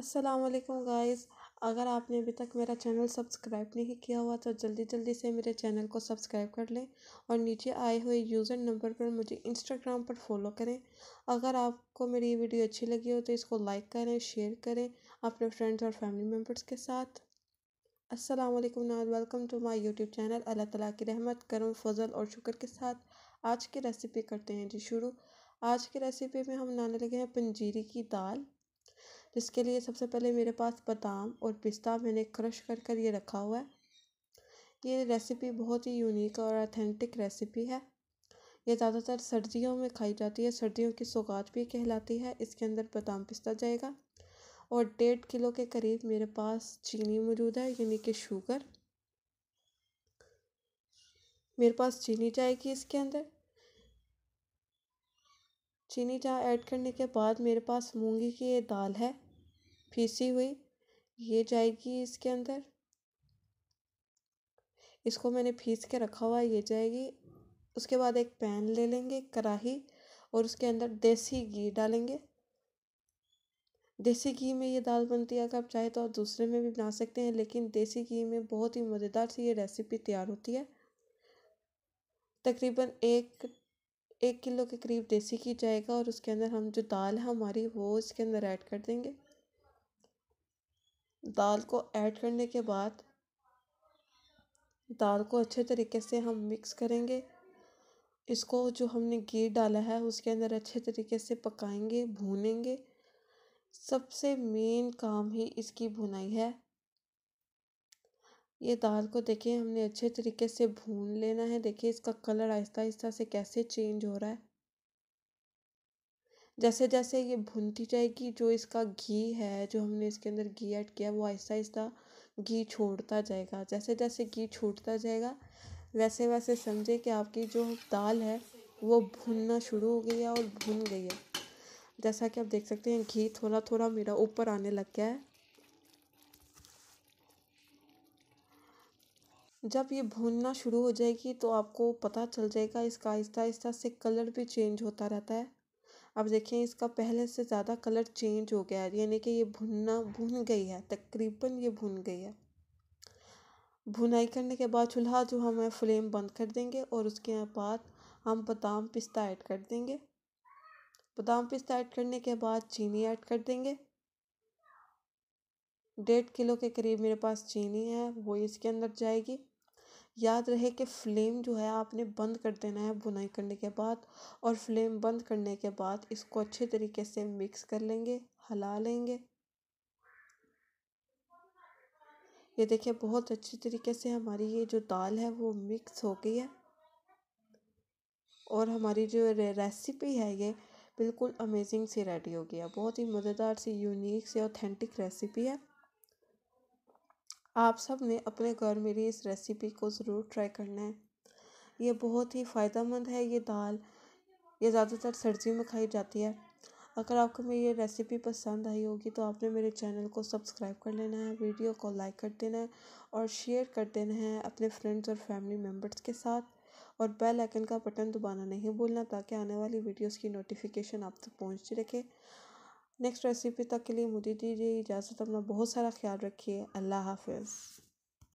अस्सलाम वालेकुम गाइस अगर आपने अभी तक मेरा चैनल सब्सक्राइब नहीं किया हुआ तो जल्दी जल्दी से मेरे चैनल को सब्सक्राइब कर लें और नीचे आए हुए यूज़र नंबर पर मुझे इंस्टाग्राम पर फॉलो करें अगर आपको मेरी ये वीडियो अच्छी लगी हो तो इसको लाइक करें शेयर करें अपने फ्रेंड्स और फैमिली मेम्बर्स के साथ अस्सलाम वालेकुम Naaz welcome to my YouTube channel Allah ताला की रहमत करम फजल और शुक्र के साथ आज की रेसिपी करते हैं जी शुरू आज की रेसिपी में हम बनाने लगे हैं पंजीरी की दाल इसके लिए सबसे पहले मेरे पास बादाम और पिस्ता मैंने क्रश कर कर ये रखा हुआ है ये रेसिपी बहुत ही यूनिक और ऑथेंटिक रेसिपी है ये ज़्यादातर सर्दियों में खाई जाती है सर्दियों की सौगात भी कहलाती है इसके अंदर बादाम पिस्ता जाएगा और डेढ़ किलो के करीब मेरे पास चीनी मौजूद है यानी कि शुगर मेरे पास चीनी जाएगी इसके अंदर चीनी चाय ऐड करने के बाद मेरे पास मूँगी की ये दाल है पीसी हुई ये जाएगी इसके अंदर इसको मैंने पीस के रखा हुआ ये जाएगी उसके बाद एक पैन ले लेंगे कढ़ाही और उसके अंदर देसी घी डालेंगे देसी घी में ये दाल बनती है अगर आप चाहे तो आप दूसरे में भी बना सकते हैं लेकिन देसी घी में बहुत ही मज़ेदार सी ये रेसिपी तैयार होती है तकरीबन एक एक किलो के करीब देसी घी जाएगा और उसके अंदर हम जो दाल है हमारी वो इसके अंदर ऐड कर देंगे दाल को ऐड करने के बाद दाल को अच्छे तरीके से हम मिक्स करेंगे इसको जो हमने घी डाला है उसके अंदर अच्छे तरीके से पकाएंगे भूनेंगे सबसे मेन काम ही इसकी भुनाई है ये दाल को देखिए हमने अच्छे तरीके से भून लेना है देखिए इसका कलर आहिस्ता आहिस्ता से कैसे चेंज हो रहा है जैसे जैसे ये भुनती जाएगी जो इसका घी है जो हमने इसके अंदर घी ऐड किया वो आहिस्ता आहिस्ता घी छोड़ता जाएगा जैसे जैसे घी छूटता जाएगा वैसे वैसे समझे कि आपकी जो दाल है वो भुनना शुरू हो गई है और भुन गई है जैसा कि आप देख सकते हैं घी थोड़ा थोड़ा मेरा ऊपर आने लग गया है जब ये भूनना शुरू हो जाएगी तो आपको पता चल जाएगा इसका आहिस्ता आहिस्ता से कलर भी चेंज होता रहता है अब देखें इसका पहले से ज़्यादा कलर चेंज हो गया है यानी कि ये भुनना भुन गई है तकरीबन ये भुन गई है भुनाई करने के बाद चूल्हा जो हम फ्लेम बंद कर देंगे और उसके बाद हम बादाम पिस्ता ऐड कर देंगे बादाम पिस्ता ऐड करने के बाद चीनी ऐड कर देंगे डेढ़ किलो के करीब मेरे पास चीनी है वो इसके अंदर जाएगी याद रहे कि फ्लेम जो है आपने बंद कर देना है बुनाई करने के बाद और फ्लेम बंद करने के बाद इसको अच्छे तरीके से मिक्स कर लेंगे हला लेंगे ये देखिए बहुत अच्छी तरीके से हमारी ये जो दाल है वो मिक्स हो गई है और हमारी जो रे रेसिपी है ये बिल्कुल अमेजिंग सी रेडी हो गया बहुत ही मज़ेदार सी यूनिक सी ऑथेंटिक रेसिपी है आप सब ने अपने घर में इस रेसिपी को ज़रूर ट्राई करना है ये बहुत ही फ़ायदेमंद है ये दाल ये ज़्यादातर सर्दियों में खाई जाती है अगर आपको मेरी ये रेसिपी पसंद आई होगी तो आपने मेरे चैनल को सब्सक्राइब कर लेना है वीडियो को लाइक कर देना है और शेयर कर देना है अपने फ्रेंड्स और फैमिली मेम्बर्स के साथ और बेल आइकन का बटन दबाना नहीं भूलना ताकि आने वाली वीडियोस की नोटिफिकेशन आप तक पहुँचती रखे नेक्स्ट रेसिपी तक के लिए मुझे दीजिए इजाज़त अपना बहुत सारा ख्याल रखिए अल्लाह हाफिज़